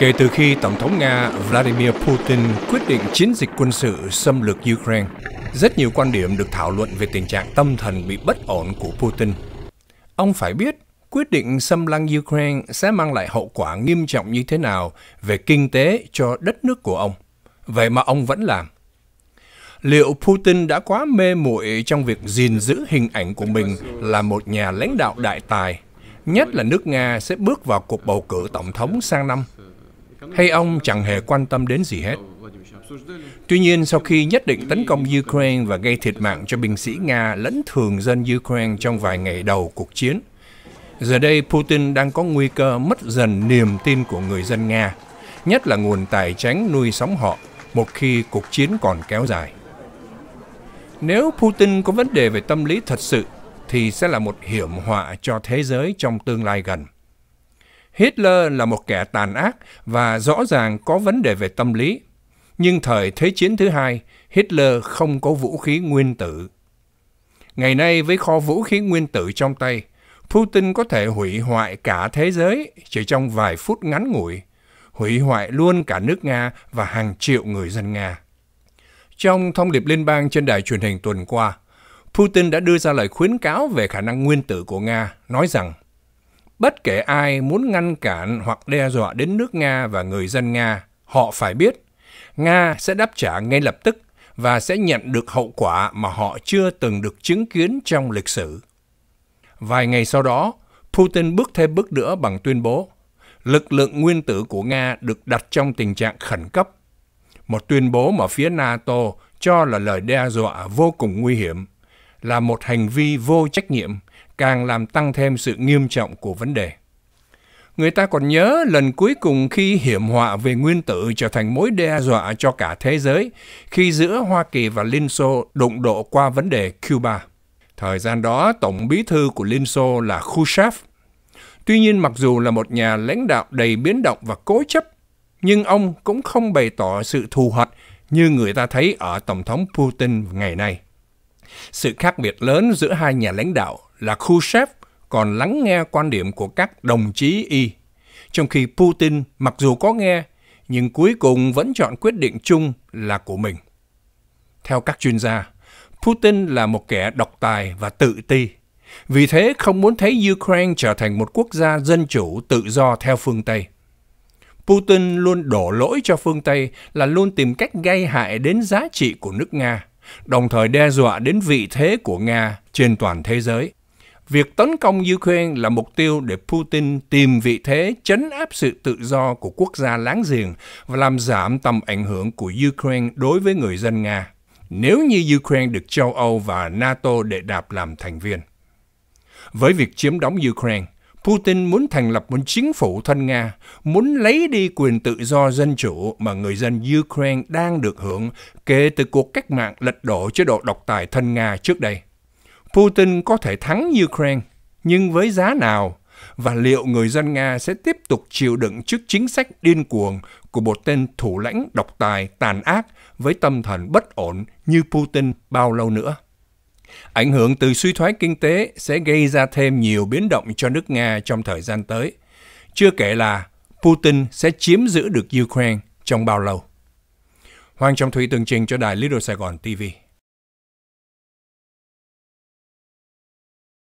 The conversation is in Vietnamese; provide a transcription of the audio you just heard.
kể từ khi Tổng thống Nga Vladimir Putin quyết định chiến dịch quân sự xâm lược Ukraine. Rất nhiều quan điểm được thảo luận về tình trạng tâm thần bị bất ổn của Putin. Ông phải biết quyết định xâm lăng Ukraine sẽ mang lại hậu quả nghiêm trọng như thế nào về kinh tế cho đất nước của ông. Vậy mà ông vẫn làm. Liệu Putin đã quá mê muội trong việc gìn giữ hình ảnh của mình là một nhà lãnh đạo đại tài, nhất là nước Nga sẽ bước vào cuộc bầu cử tổng thống sang năm hay ông chẳng hề quan tâm đến gì hết. Tuy nhiên, sau khi nhất định tấn công Ukraine và gây thiệt mạng cho binh sĩ Nga lẫn thường dân Ukraine trong vài ngày đầu cuộc chiến, giờ đây Putin đang có nguy cơ mất dần niềm tin của người dân Nga, nhất là nguồn tài chính nuôi sống họ một khi cuộc chiến còn kéo dài. Nếu Putin có vấn đề về tâm lý thật sự, thì sẽ là một hiểm họa cho thế giới trong tương lai gần. Hitler là một kẻ tàn ác và rõ ràng có vấn đề về tâm lý. Nhưng thời Thế chiến thứ hai, Hitler không có vũ khí nguyên tử. Ngày nay với kho vũ khí nguyên tử trong tay, Putin có thể hủy hoại cả thế giới chỉ trong vài phút ngắn ngủi, hủy hoại luôn cả nước Nga và hàng triệu người dân Nga. Trong thông điệp liên bang trên đài truyền hình tuần qua, Putin đã đưa ra lời khuyến cáo về khả năng nguyên tử của Nga, nói rằng Bất kể ai muốn ngăn cản hoặc đe dọa đến nước Nga và người dân Nga, họ phải biết Nga sẽ đáp trả ngay lập tức và sẽ nhận được hậu quả mà họ chưa từng được chứng kiến trong lịch sử. Vài ngày sau đó, Putin bước thêm bước nữa bằng tuyên bố lực lượng nguyên tử của Nga được đặt trong tình trạng khẩn cấp. Một tuyên bố mà phía NATO cho là lời đe dọa vô cùng nguy hiểm, là một hành vi vô trách nhiệm càng làm tăng thêm sự nghiêm trọng của vấn đề. Người ta còn nhớ lần cuối cùng khi hiểm họa về nguyên tử trở thành mối đe dọa cho cả thế giới, khi giữa Hoa Kỳ và Liên Xô đụng độ qua vấn đề Cuba. Thời gian đó, Tổng bí thư của Liên Xô là Khrushchev. Tuy nhiên, mặc dù là một nhà lãnh đạo đầy biến động và cố chấp, nhưng ông cũng không bày tỏ sự thù hận như người ta thấy ở Tổng thống Putin ngày nay. Sự khác biệt lớn giữa hai nhà lãnh đạo là Khrushchev còn lắng nghe quan điểm của các đồng chí Y, trong khi Putin mặc dù có nghe, nhưng cuối cùng vẫn chọn quyết định chung là của mình. Theo các chuyên gia, Putin là một kẻ độc tài và tự ti, vì thế không muốn thấy Ukraine trở thành một quốc gia dân chủ tự do theo phương Tây. Putin luôn đổ lỗi cho phương Tây là luôn tìm cách gây hại đến giá trị của nước Nga, đồng thời đe dọa đến vị thế của Nga trên toàn thế giới. Việc tấn công Ukraine là mục tiêu để Putin tìm vị thế chấn áp sự tự do của quốc gia láng giềng và làm giảm tầm ảnh hưởng của Ukraine đối với người dân Nga, nếu như Ukraine được châu Âu và NATO đệ đạp làm thành viên. Với việc chiếm đóng Ukraine, Putin muốn thành lập một chính phủ thân Nga, muốn lấy đi quyền tự do dân chủ mà người dân Ukraine đang được hưởng kể từ cuộc cách mạng lật đổ chế độ độc tài thân Nga trước đây. Putin có thể thắng Ukraine, nhưng với giá nào? Và liệu người dân Nga sẽ tiếp tục chịu đựng trước chính sách điên cuồng của một tên thủ lãnh độc tài, tàn ác với tâm thần bất ổn như Putin bao lâu nữa? Ảnh hưởng từ suy thoái kinh tế sẽ gây ra thêm nhiều biến động cho nước Nga trong thời gian tới. Chưa kể là Putin sẽ chiếm giữ được Ukraine trong bao lâu. Hoàng Trọng Thủy tường trình cho đài Little Sài Gòn TV.